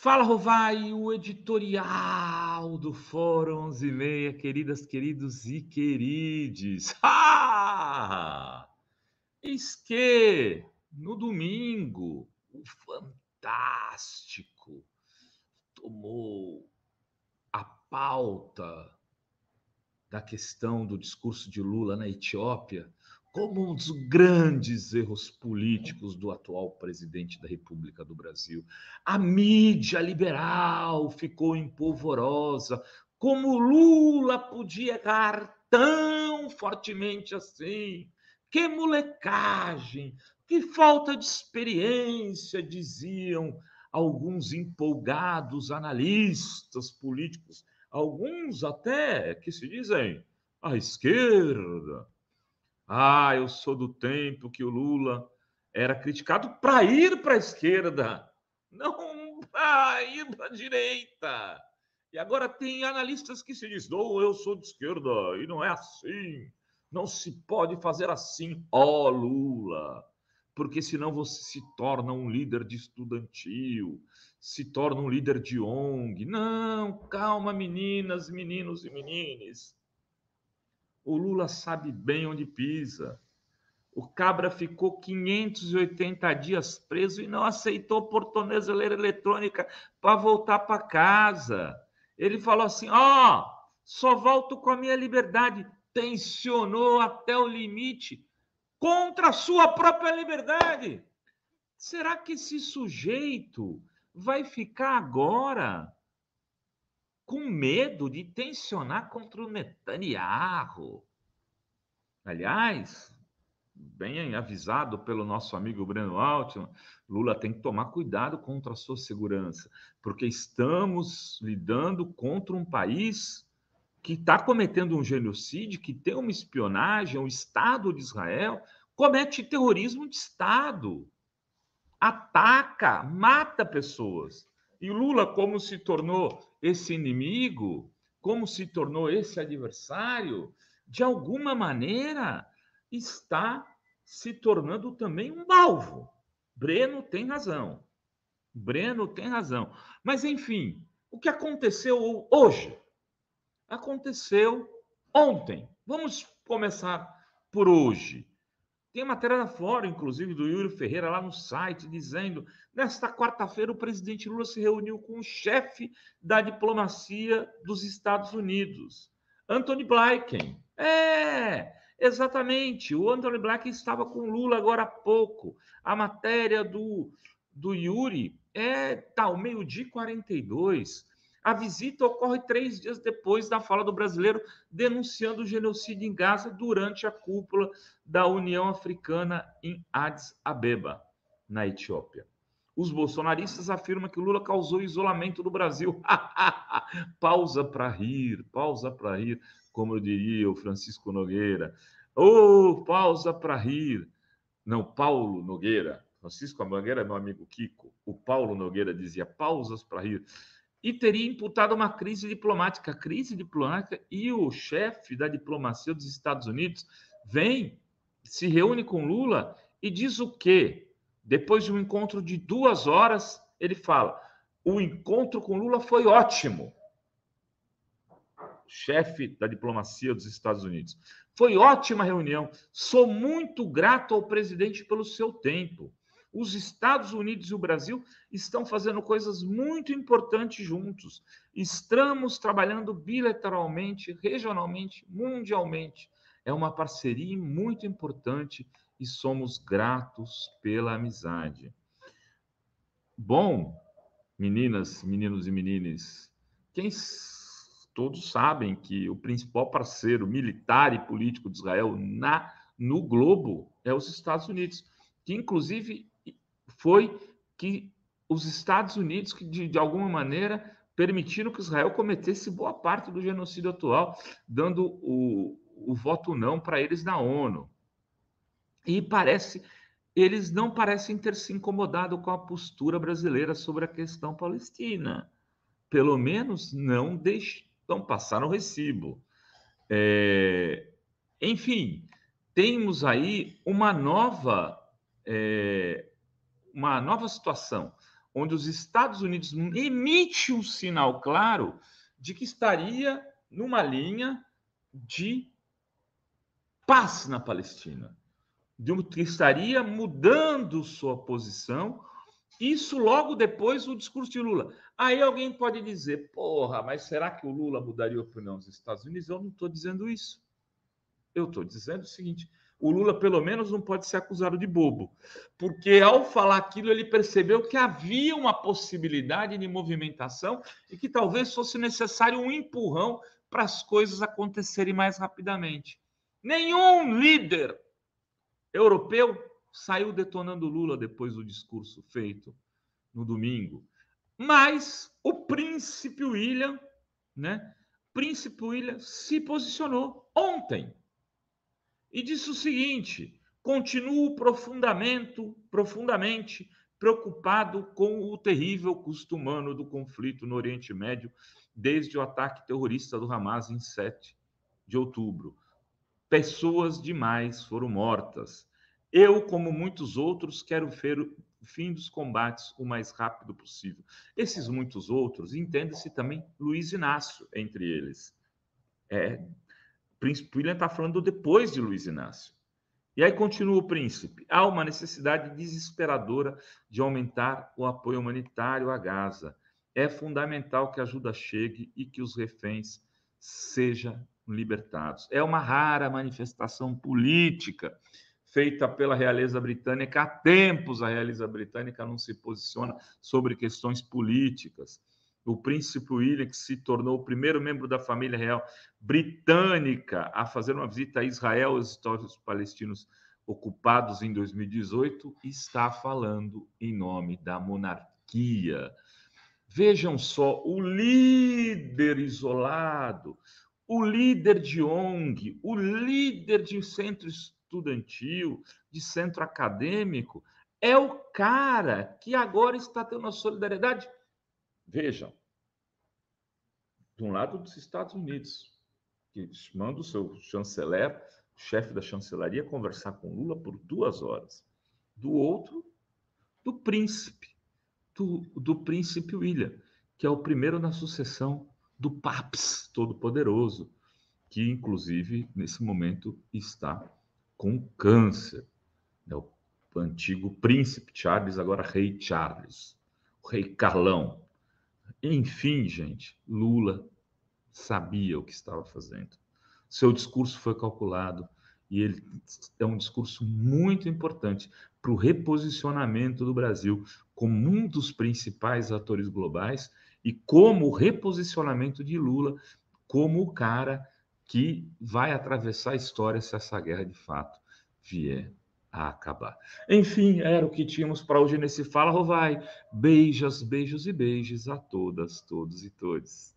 Fala Rovai, o editorial do Fórum 11 e meia, queridas, queridos e querides. Ah! Eis que no domingo o Fantástico tomou a pauta da questão do discurso de Lula na Etiópia como um dos grandes erros políticos do atual presidente da República do Brasil. A mídia liberal ficou empolvorosa. Como Lula podia errar tão fortemente assim? Que molecagem, que falta de experiência, diziam alguns empolgados analistas políticos, alguns até que se dizem à esquerda ah, eu sou do tempo que o Lula era criticado para ir para a esquerda, não para ir para a direita. E agora tem analistas que se dizem, não, eu sou de esquerda e não é assim. Não se pode fazer assim, ó oh, Lula, porque senão você se torna um líder de estudantil, se torna um líder de ONG. Não, calma, meninas, meninos e menines. O Lula sabe bem onde pisa. O Cabra ficou 580 dias preso e não aceitou tornozeleira eletrônica para voltar para casa. Ele falou assim: ó, oh, só volto com a minha liberdade. Tensionou até o limite contra a sua própria liberdade. Será que esse sujeito vai ficar agora com medo de tensionar contra o Netanyahu. Aliás, bem avisado pelo nosso amigo Breno Altman, Lula tem que tomar cuidado contra a sua segurança, porque estamos lidando contra um país que está cometendo um genocídio, que tem uma espionagem, o Estado de Israel comete terrorismo de Estado, ataca, mata pessoas. E Lula, como se tornou esse inimigo, como se tornou esse adversário, de alguma maneira está se tornando também um alvo. Breno tem razão. Breno tem razão. Mas, enfim, o que aconteceu hoje? Aconteceu ontem. Vamos começar por hoje. Tem matéria da Flora, inclusive, do Yuri Ferreira lá no site, dizendo: nesta quarta-feira, o presidente Lula se reuniu com o chefe da diplomacia dos Estados Unidos, Anthony Blinken. É, exatamente. O Anthony Blinken estava com Lula agora há pouco. A matéria do, do Yuri é tá, meio-dia 42. A visita ocorre três dias depois da fala do brasileiro denunciando o genocídio em Gaza durante a cúpula da União Africana em Addis Abeba, na Etiópia. Os bolsonaristas afirmam que Lula causou isolamento do Brasil. pausa para rir, pausa para rir, como eu diria o Francisco Nogueira. Ô, oh, pausa para rir. Não, Paulo Nogueira. Francisco Nogueira é meu amigo Kiko. O Paulo Nogueira dizia pausas para rir e teria imputado uma crise diplomática. Crise diplomática e o chefe da diplomacia dos Estados Unidos vem, se reúne com Lula e diz o quê? Depois de um encontro de duas horas, ele fala: o encontro com Lula foi ótimo. Chefe da diplomacia dos Estados Unidos. Foi ótima reunião. Sou muito grato ao presidente pelo seu tempo. Os Estados Unidos e o Brasil estão fazendo coisas muito importantes juntos. Estamos trabalhando bilateralmente, regionalmente, mundialmente. É uma parceria muito importante e somos gratos pela amizade. Bom, meninas, meninos e meninas, quem todos sabem que o principal parceiro militar e político de Israel na no globo é os Estados Unidos, que inclusive foi que os Estados Unidos, que de, de alguma maneira permitiram que Israel cometesse boa parte do genocídio atual, dando o, o voto não para eles na ONU. E parece eles não parecem ter se incomodado com a postura brasileira sobre a questão palestina. Pelo menos não deixam passar o recibo. É... Enfim, temos aí uma nova é uma nova situação onde os Estados Unidos emite um sinal claro de que estaria numa linha de paz na Palestina, de um, que estaria mudando sua posição. Isso logo depois do discurso de Lula. Aí alguém pode dizer, porra, mas será que o Lula mudaria a opinião dos Estados Unidos? Eu não estou dizendo isso. Eu estou dizendo o seguinte: o Lula pelo menos não pode ser acusado de bobo, porque ao falar aquilo ele percebeu que havia uma possibilidade de movimentação e que talvez fosse necessário um empurrão para as coisas acontecerem mais rapidamente. Nenhum líder europeu saiu detonando Lula depois do discurso feito no domingo, mas o príncipe William, né? Príncipe William se posicionou ontem e disse o seguinte: continuo profundamente, profundamente preocupado com o terrível custo humano do conflito no Oriente Médio desde o ataque terrorista do Hamas em 7 de outubro. Pessoas demais foram mortas. Eu, como muitos outros, quero ver o fim dos combates o mais rápido possível. Esses muitos outros, entenda-se também Luiz Inácio entre eles. É, Príncipe William está falando depois de Luiz Inácio. E aí continua o príncipe. Há uma necessidade desesperadora de aumentar o apoio humanitário a Gaza. É fundamental que a ajuda chegue e que os reféns sejam libertados. É uma rara manifestação política feita pela realeza britânica. Há tempos a realeza britânica não se posiciona sobre questões políticas o príncipe William, que se tornou o primeiro membro da família real britânica a fazer uma visita a Israel, aos históricos palestinos ocupados em 2018, está falando em nome da monarquia. Vejam só, o líder isolado, o líder de ONG, o líder de centro estudantil, de centro acadêmico, é o cara que agora está tendo a solidariedade. Vejam, de um lado, dos Estados Unidos, que manda o seu chanceler, chefe da chancelaria, conversar com Lula por duas horas. Do outro, do príncipe, do, do príncipe William, que é o primeiro na sucessão do Paps Todo-Poderoso, que inclusive nesse momento está com câncer. É o antigo príncipe Charles, agora rei Charles, o rei Carlão. Enfim, gente, Lula sabia o que estava fazendo. Seu discurso foi calculado e ele é um discurso muito importante para o reposicionamento do Brasil como um dos principais atores globais e como o reposicionamento de Lula como o cara que vai atravessar a história se essa guerra de fato vier a acabar. Enfim, era o que tínhamos para hoje nesse Fala Rovai. Beijas, beijos e beijos a todas, todos e todes.